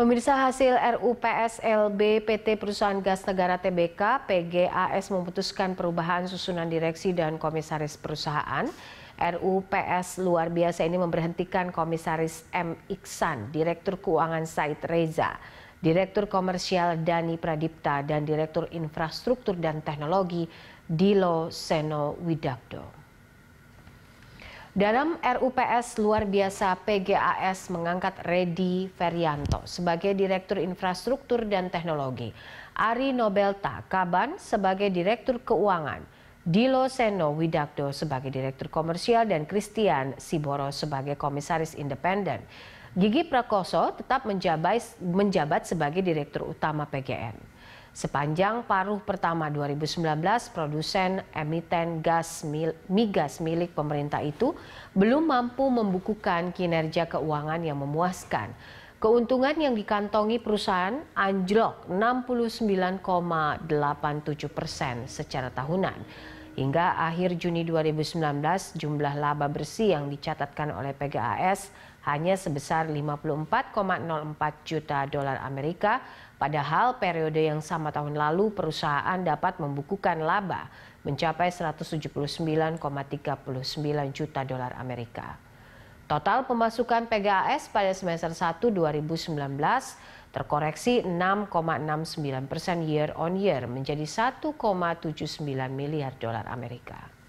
Pemirsa hasil RUPSLB PT Perusahaan Gas Negara TBK PGAS memutuskan perubahan susunan direksi dan komisaris perusahaan. RUPS luar biasa ini memberhentikan komisaris M. Iksan, Direktur Keuangan Said Reza, Direktur Komersial Dani Pradipta, dan Direktur Infrastruktur dan Teknologi Dilo Seno Widakdo. Dalam RUPS luar biasa PGAS mengangkat Redi Ferianto sebagai Direktur Infrastruktur dan Teknologi, Ari Nobelta Kaban sebagai Direktur Keuangan, Dilo Seno Widakdo sebagai Direktur Komersial dan Christian Siboro sebagai Komisaris Independen. Gigi Prakoso tetap menjabat, menjabat sebagai Direktur Utama PGN. Sepanjang paruh pertama 2019, produsen emiten gas mil, migas milik pemerintah itu belum mampu membukukan kinerja keuangan yang memuaskan. Keuntungan yang dikantongi perusahaan anjlok 69,87 persen secara tahunan. Hingga akhir Juni 2019, jumlah laba bersih yang dicatatkan oleh PGAS hanya sebesar 54,04 juta dolar Amerika, padahal periode yang sama tahun lalu perusahaan dapat membukukan laba mencapai 179,39 juta dolar Amerika. Total pemasukan PGAS pada semester 1 2019 terkoreksi 6,69 persen year on year menjadi 1,79 miliar dolar Amerika.